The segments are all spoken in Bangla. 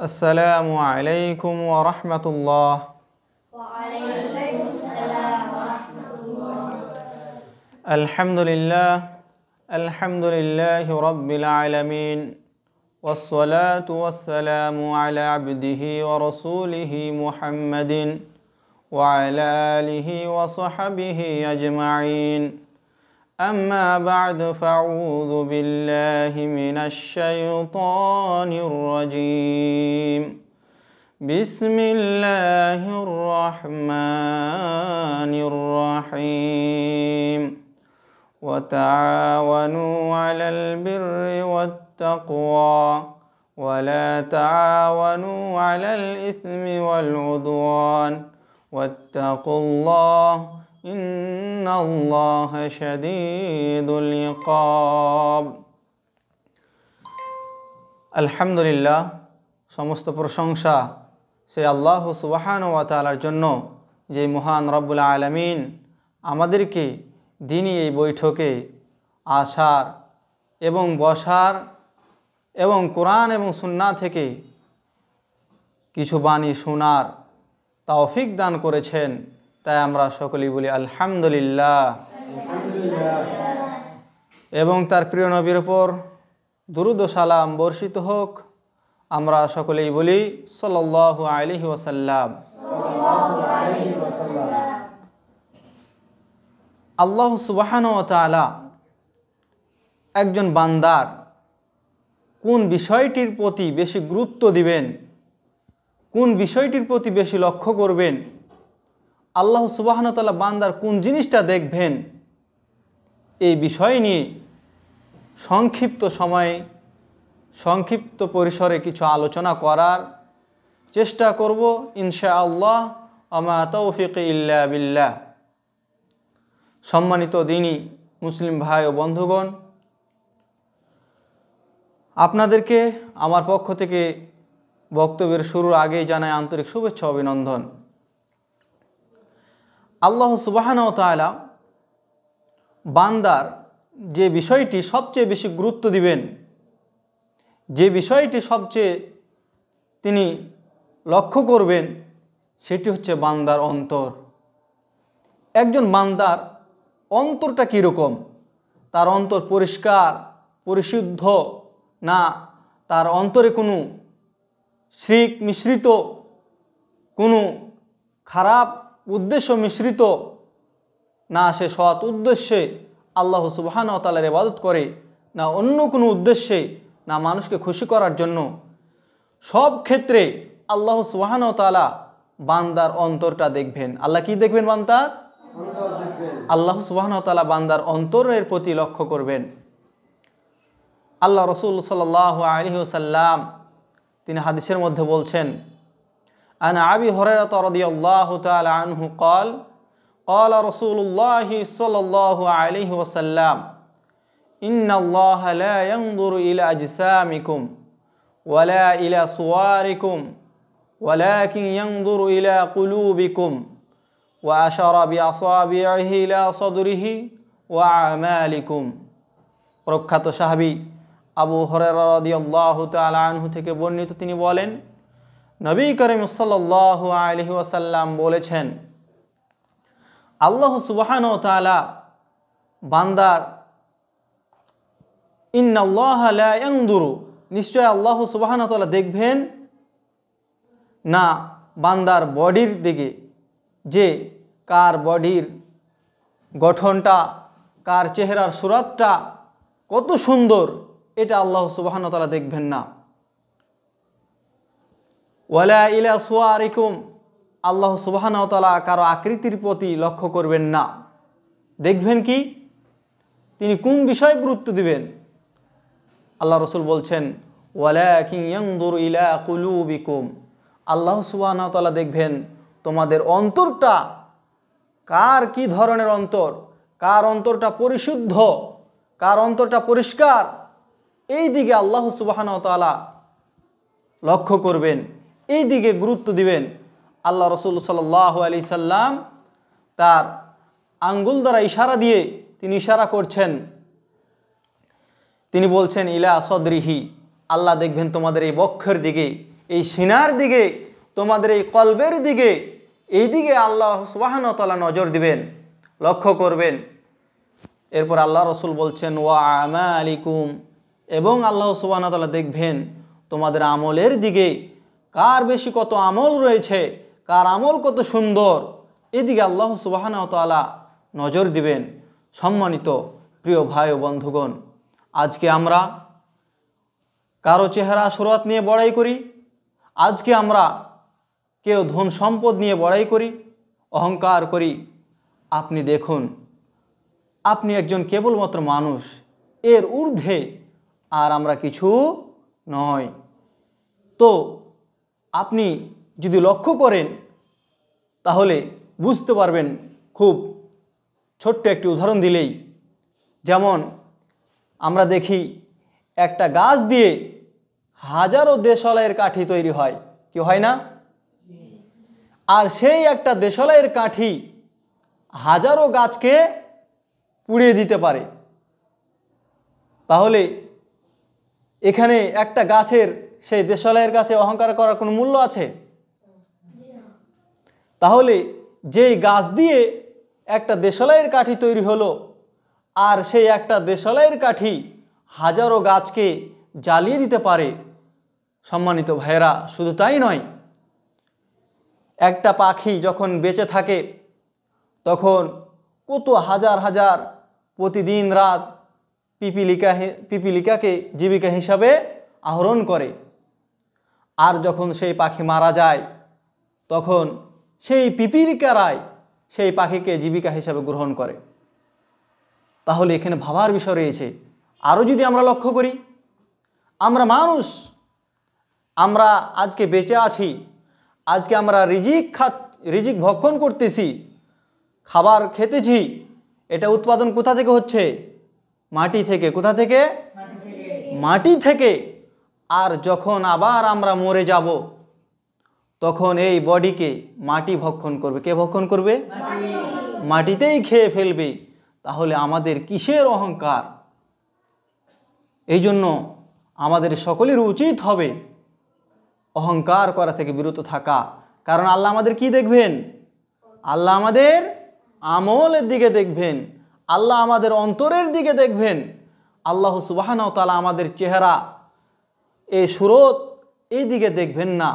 السلام عليكم ورحمة الله وعليكم السلام ورحمة الله الحمد لله الحمد لله رب العالمين والصلاة والسلام على عبده ورسوله محمد وعلى آله وصحبه أجمعين أما بعد فأعوذ بالله من الشيطان الرجيم بسم الله الرحمن الرحيم وتعاونوا على البر والتقوى ولا تعاونوا على الإثم والعدوان واتقوا الله إن الله شديد العقاب الحمد لله সমস্ত প্রশংসা সে আল্লাহ সুবাহান ওয়া তালার জন্য যে মহান রব্বুল আলমিন আমাদেরকে দিনই এই বৈঠকে আসার এবং বসার এবং কোরআন এবং সুন্না থেকে কিছু বাণী শোনার তৌফিক দান করেছেন তাই আমরা সকলেই বলি আলহামদুলিল্লাহ এবং তার প্রিয় নবীর ওপর দুরুদ সালাম বর্ষিত হোক আমরা সকলেই বলি সাল আলহি ওসাল্লাম আল্লাহ সুবাহান তালা একজন বান্দার কোন বিষয়টির প্রতি বেশি গুরুত্ব দিবেন কোন বিষয়টির প্রতি বেশি লক্ষ্য করবেন আল্লাহ সুবাহনতাল্লাহ বান্দার কোন জিনিসটা দেখবেন এই বিষয় নিয়ে সংক্ষিপ্ত সময়ে সংক্ষিপ্ত পরিসরে কিছু আলোচনা করার চেষ্টা করব ইনশা আল্লাহ আমা তৌফিক ইল্লা বিল্লাহ সম্মানিত দিনই মুসলিম ভাই ও বন্ধুগণ আপনাদেরকে আমার পক্ষ থেকে বক্তব্যের শুরুর আগেই জানায় আন্তরিক শুভেচ্ছা অভিনন্দন আল্লাহ সুবাহানতালা বান্দার যে বিষয়টি সবচেয়ে বেশি গুরুত্ব দিবেন যে বিষয়টি সবচেয়ে তিনি লক্ষ্য করবেন সেটি হচ্ছে বান্দার অন্তর একজন বান্দার অন্তরটা কীরকম তার অন্তর পরিষ্কার পরিশুদ্ধ না তার অন্তরে কোনো শ্রিক মিশ্রিত কোনো খারাপ উদ্দেশ্য মিশ্রিত না সে সৎ উদ্দেশ্যে আল্লাহ সুবাহান তালার ইবাদত করে না অন্য কোনো উদ্দেশ্যে না মানুষকে খুশি করার জন্য সব ক্ষেত্রে আল্লাহ সুবাহান তালা বান্দার অন্তরটা দেখবেন আল্লাহ কি দেখবেন বান্দার আল্লাহ সুবাহান তালা বান্দার অন্তরের প্রতি লক্ষ্য করবেন আল্লাহ রসুল সাল আলহিহসাল্লাম তিনি হাদিসের মধ্যে বলছেন عن أبي هريرة رضي الله تعالى عنه قال قال رسول الله صلى الله عليه وسلم إن الله لا ينظر إلى أجسامكم ولا إلى صواركم ولكن ينظر إلى قلوبكم وأشار بأصابعه إلى صدره وأعمالكم প্রখ্যাত شهبي أبو هريرة رضي الله تعالى عنه تكبرني তিনি নবী করিম সাল্লাহ আলহি ওয়াসাল্লাম বলেছেন আল্লাহ সুবাহান তালা বান্দার ইন্নআল্লাহ আলায়ংদুরু নিশ্চয় আল্লাহ সুবাহান তালা দেখবেন না বান্দার বডির দিকে যে কার বডির গঠনটা কার চেহারার সুরাতটা কত সুন্দর এটা আল্লাহ সুবাহান তালা দেখবেন না ওয়ালা ইলা সোয়ারিকুম আল্লাহ সুবাহানতলা কারো আকৃতির প্রতি লক্ষ্য করবেন না দেখবেন কি তিনি কোন বিষয়ে গুরুত্ব দিবেন আল্লাহ রসুল বলছেন ওয়ালা ওয়ালাকিংদুর ইলা কুলুবিকুম আল্লাহ সুবাহানতলা দেখবেন তোমাদের অন্তরটা কার কি ধরনের অন্তর কার অন্তরটা পরিশুদ্ধ কার অন্তরটা পরিষ্কার এই দিকে আল্লাহ সুবাহানতলা লক্ষ্য করবেন এই দিকে গুরুত্ব দিবেন আল্লাহ রসুল সাল্লাহ আলি সাল্লাম তার আঙ্গুল দ্বারা ইশারা দিয়ে তিনি ইশারা করছেন তিনি বলছেন ইলা সদরিহি আল্লাহ দেখবেন তোমাদের এই বক্ষের দিকে এই সিনার দিকে তোমাদের এই কলবের দিকে এই দিকে আল্লাহ সুবাহনতলা নজর দিবেন লক্ষ্য করবেন এরপর আল্লাহ রসুল বলছেন ওয়া আমা আলিকুম এবং আল্লাহ সুবাহনতলা দেখবেন তোমাদের আমলের দিকে কার বেশি কত আমল রয়েছে কার আমল কত সুন্দর এদিকে আল্লাহ সুবাহানতালা নজর দিবেন সম্মানিত প্রিয় ভাই ও বন্ধুগণ আজকে আমরা কারো চেহারা শুরুয়াত নিয়ে বড়াই করি আজকে আমরা কেউ ধন সম্পদ নিয়ে বড়াই করি অহংকার করি আপনি দেখুন আপনি একজন কেবলমাত্র মানুষ এর ঊর্ধ্বে আর আমরা কিছু নয় তো আপনি যদি লক্ষ্য করেন তাহলে বুঝতে পারবেন খুব ছোট্ট একটি উদাহরণ দিলেই যেমন আমরা দেখি একটা গাছ দিয়ে হাজারো দেশলাইয়ের কাঠি তৈরি হয় কি হয় না আর সেই একটা দেশলাইয়ের কাঠি হাজারো গাছকে পুড়িয়ে দিতে পারে তাহলে এখানে একটা গাছের সেই দেশালয়ের কাছে অহংকার করার কোনো মূল্য আছে তাহলে যেই গাছ দিয়ে একটা দেশালয়ের কাঠি তৈরি হলো আর সেই একটা দেশালয়ের কাঠি হাজারো গাছকে জ্বালিয়ে দিতে পারে সম্মানিত ভাইয়েরা শুধু তাই নয় একটা পাখি যখন বেঁচে থাকে তখন কত হাজার হাজার প্রতিদিন রাত পিপিলিকা পিপিলিকাকে জীবিকা হিসাবে আহরণ করে আর যখন সেই পাখি মারা যায় তখন সেই পিপিরিকারায় সেই পাখিকে জীবিকা হিসাবে গ্রহণ করে তাহলে এখানে ভাবার বিষয় রয়েছে আরও যদি আমরা লক্ষ্য করি আমরা মানুষ আমরা আজকে বেঁচে আছি আজকে আমরা রিজিক খাত রিজিক ভক্ষণ করতেছি খাবার খেতেছি এটা উৎপাদন কোথা থেকে হচ্ছে মাটি থেকে কোথা থেকে মাটি থেকে আর যখন আবার আমরা মরে যাব তখন এই বডিকে মাটি ভক্ষণ করবে কে ভক্ষণ করবে মাটিতেই খেয়ে ফেলবে তাহলে আমাদের কিসের অহংকার এই জন্য আমাদের সকলের উচিত হবে অহংকার করা থেকে বিরত থাকা কারণ আল্লাহ আমাদের কি দেখবেন আল্লাহ আমাদের আমলের দিকে দেখবেন আল্লাহ আমাদের অন্তরের দিকে দেখবেন আল্লাহ সুবাহানাও তালা আমাদের চেহারা এই সুরত এই দিকে দেখবেন না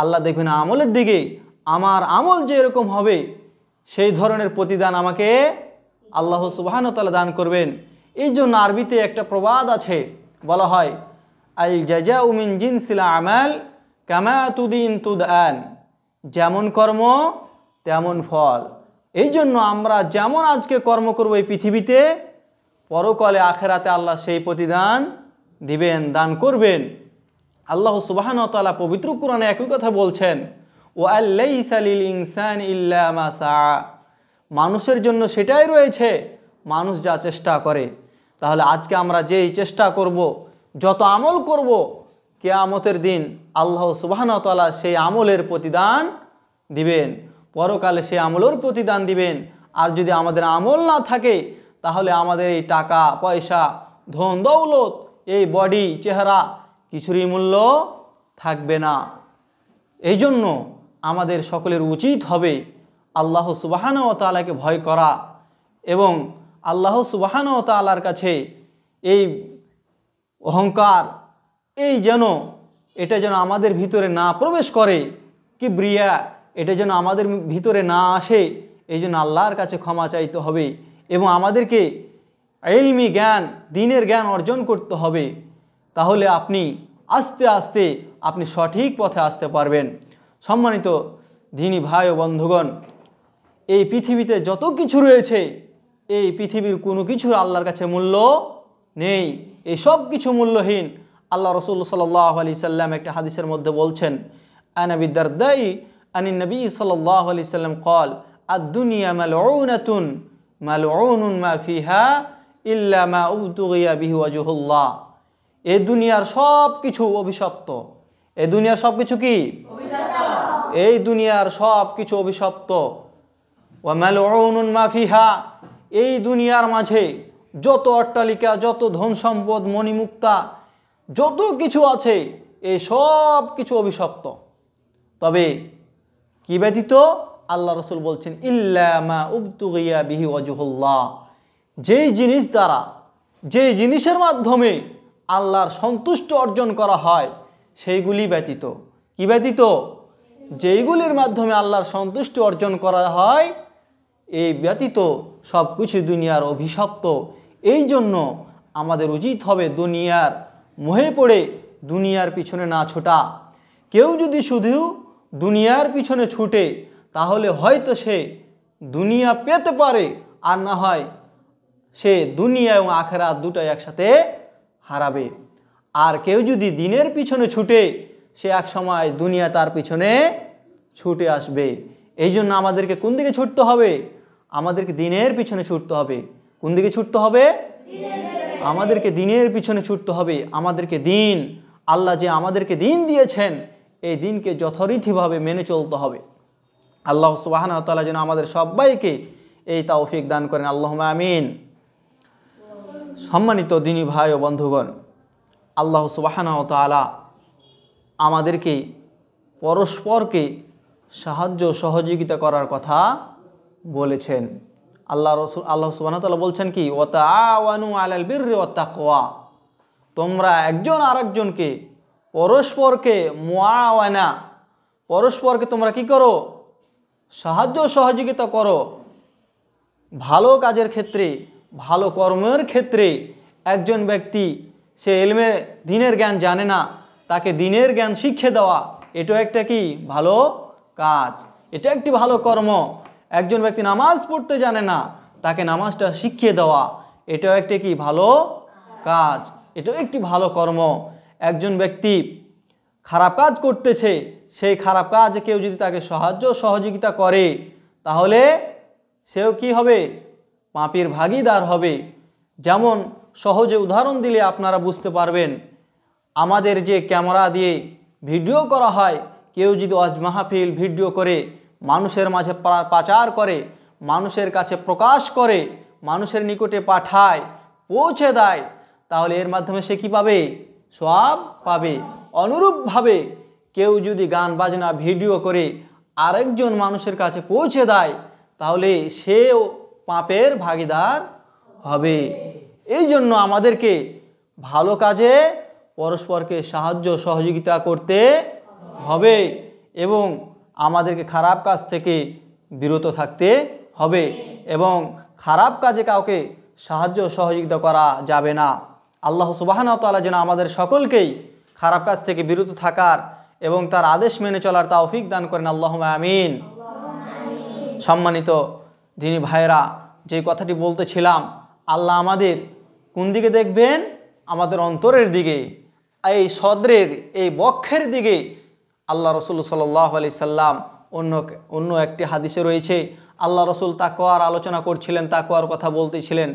আল্লাহ দেখবেন আমলের দিকে আমার আমল যে এরকম হবে সেই ধরনের প্রতিদান আমাকে আল্লাহ সুবাহানতালা দান করবেন এই জন্য আরবিতে একটা প্রবাদ আছে বলা হয় আল জাজা উমিন জিনসিলা আমাল কামাতুদ্দিন তুদ আন যেমন কর্ম তেমন ফল এই জন্য আমরা যেমন আজকে কর্ম করব এই পৃথিবীতে পরকালে আখেরাতে আল্লাহ সেই প্রতিদান দিবেন দান করবেন আল্লাহ সুবাহান তালা পবিত্র কোরআনে একই কথা বলছেন ও আল্লাইসালিল মানুষের জন্য সেটাই রয়েছে মানুষ যা চেষ্টা করে তাহলে আজকে আমরা যেই চেষ্টা করব যত আমল করব কেয়ামতের দিন আল্লাহ তালা সেই আমলের প্রতিদান দিবেন পরকালে সেই আমলের প্রতিদান দিবেন আর যদি আমাদের আমল না থাকে তাহলে আমাদের এই টাকা পয়সা ধন দৌলত এই বডি চেহারা কিছুরই মূল্য থাকবে না এই জন্য আমাদের সকলের উচিত হবে আল্লাহ সুবাহান ও তালাকে ভয় করা এবং আল্লাহ সুবাহান ও তালার কাছে এই অহংকার এই যেন এটা যেন আমাদের ভিতরে না প্রবেশ করে কি ব্রিয়া এটা যেন আমাদের ভিতরে না আসে এই জন্য আল্লাহর কাছে ক্ষমা চাইতে হবে এবং আমাদেরকে এলমি জ্ঞান দিনের জ্ঞান অর্জন করতে হবে তাহলে আপনি আস্তে আস্তে আপনি সঠিক পথে আসতে পারবেন সম্মানিত দিনী ভাই ও বন্ধুগণ এই পৃথিবীতে যত কিছু রয়েছে এই পৃথিবীর কোনো কিছুর আল্লাহর কাছে মূল্য নেই এই সব কিছু মূল্যহীন আল্লাহ রসুল সাল্লাহ আলি সাল্লাম একটা হাদিসের মধ্যে বলছেন দাই আনি নবী সাল্লাহ আলি সাল্লাম কল আদ দুনিয়া মাল মাল মা ফিহা ইল্লামা উবতুগিয়া বিহু আজহুল্লাহ এ দুনিয়ার সব কিছু অভিশপ্ত এ দুনিয়ার সব কিছু কি এই দুনিয়ার সব কিছু অভিশপ্ত ওয়ামালউনুন মা এই দুনিয়ার মাঝে যত অট্টালিকা যত ধন সম্পদ মণিমুক্তা যত কিছু আছে এই সব কিছু অভিশপ্ত তবে কি ব্যতীত আল্লাহ রসুল বলছেন ইল্লামা উবতুগিয়া বিহি ওয়াজহুল্লাহ যেই জিনিস দ্বারা যেই জিনিসের মাধ্যমে আল্লাহর সন্তুষ্ট অর্জন করা হয় সেইগুলি ব্যতীত কি ব্যতীত যেইগুলির মাধ্যমে আল্লাহর সন্তুষ্টি অর্জন করা হয় এই ব্যতীত সব কিছু দুনিয়ার অভিশপ্ত এই জন্য আমাদের উচিত হবে দুনিয়ার মোহে পড়ে দুনিয়ার পিছনে না ছোটা কেউ যদি শুধু দুনিয়ার পিছনে ছুটে তাহলে হয়তো সে দুনিয়া পেতে পারে আর না হয় সে দুনিয়া এবং আখেরাত দুটাই একসাথে হারাবে আর কেউ যদি দিনের পিছনে ছুটে সে এক সময় দুনিয়া তার পিছনে ছুটে আসবে এই জন্য আমাদেরকে কোন দিকে ছুটতে হবে আমাদেরকে দিনের পিছনে ছুটতে হবে কোন দিকে ছুটতে হবে আমাদেরকে দিনের পিছনে ছুটতে হবে আমাদেরকে দিন আল্লাহ যে আমাদেরকে দিন দিয়েছেন এই দিনকে যথারীতিভাবে মেনে চলতে হবে আল্লাহ সুবাহন তালা যেন আমাদের সবাইকে এই তাওফিক দান করেন আল্লাহ আমিন সম্মানিত দিনী ভাই ও বন্ধুগণ আল্লাহ সুবাহানাও তালা আমাদেরকে পরস্পরকে সাহায্য সহযোগিতা করার কথা বলেছেন আল্লাহ রসুল আল্লাহ সুবাহতাল্লাহ বলছেন কি আওয়ানু আলাল বীর কোয়া তোমরা একজন আরেকজনকে পরস্পরকে মোয়াওয়ানা পরস্পরকে তোমরা কি করো সাহায্য সহযোগিতা করো ভালো কাজের ক্ষেত্রে ভালো কর্মের ক্ষেত্রে একজন ব্যক্তি সে এলমে দিনের জ্ঞান জানে না তাকে দিনের জ্ঞান শিখে দেওয়া এটা একটা কি ভালো কাজ এটা একটি ভালো কর্ম একজন ব্যক্তি নামাজ পড়তে জানে না তাকে নামাজটা শিখিয়ে দেওয়া এটাও একটা কি ভালো কাজ এটাও একটি ভালো কর্ম একজন ব্যক্তি খারাপ কাজ করতেছে সেই খারাপ কাজ কেউ যদি তাকে সাহায্য সহযোগিতা করে তাহলে সেও কি হবে পাপের ভাগিদার হবে যেমন সহজে উদাহরণ দিলে আপনারা বুঝতে পারবেন আমাদের যে ক্যামেরা দিয়ে ভিডিও করা হয় কেউ যদি অজ মাহফিল ভিডিও করে মানুষের মাঝে পাচার করে মানুষের কাছে প্রকাশ করে মানুষের নিকটে পাঠায় পৌঁছে দেয় তাহলে এর মাধ্যমে সে কী পাবে সব পাবে অনুরূপভাবে কেউ যদি গান বাজনা ভিডিও করে আরেকজন মানুষের কাছে পৌঁছে দেয় তাহলে সেও পাপের ভাগিদার হবে এই জন্য আমাদেরকে ভালো কাজে পরস্পরকে সাহায্য সহযোগিতা করতে হবে এবং আমাদেরকে খারাপ কাজ থেকে বিরত থাকতে হবে এবং খারাপ কাজে কাউকে সাহায্য সহযোগিতা করা যাবে না আল্লাহ সুবাহানতালা যেন আমাদের সকলকেই খারাপ কাজ থেকে বিরত থাকার এবং তার আদেশ মেনে চলার অফিক দান করেন আল্লাহ আমিন সম্মানিত দিনী ভাইরা যে কথাটি বলতেছিলাম আল্লাহ আমাদের কোন দিকে দেখবেন আমাদের অন্তরের দিকে এই সদরের এই বক্ষের দিকে আল্লাহ রসুল সাল্লাহ আলি সাল্লাম অন্য অন্য একটি হাদিসে রয়েছে আল্লাহ রসুল তাকোয়ার আলোচনা করছিলেন তাকোয়ার কথা বলতেছিলেন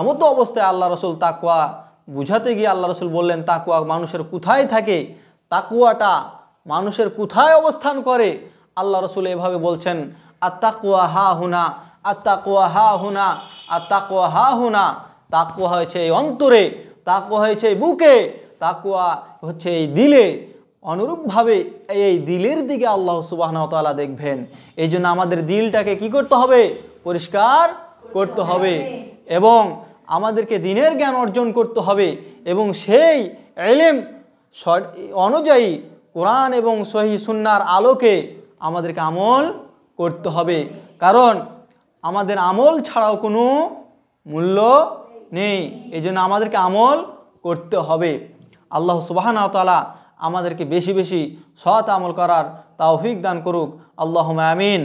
এমন তো অবস্থায় আল্লাহ রসুল তাকোয়া বুঝাতে গিয়ে আল্লাহ রসুল বললেন তাকুয়া মানুষের কোথায় থাকে তাকুয়াটা মানুষের কোথায় অবস্থান করে আল্লাহ রসুল এভাবে বলছেন আর তাকুয়া হা হুনা আর তাকুয়া হা হুনা আর তাকুয়া হা হুনা তাকুয়া হয়েছে এই অন্তরে তাকুয়া হয়েছে বুকে তাকুয়া হচ্ছে এই দিলে অনুরূপভাবে এই দিলের দিকে আল্লাহ সুবাহনতালা দেখবেন এই জন্য আমাদের দিলটাকে কি করতে হবে পরিষ্কার করতে হবে এবং আমাদেরকে দিনের জ্ঞান অর্জন করতে হবে এবং সেই এলেম অনুযায়ী কোরআন এবং সহি সুন্নার আলোকে আমাদেরকে আমল করতে হবে কারণ আমাদের আমল ছাড়াও কোনো মূল্য নেই এই জন্য আমাদেরকে আমল করতে হবে আল্লাহ সুবাহানতালা আমাদেরকে বেশি বেশি সৎ আমল করার তাওফিক দান করুক আল্লাহ মামিন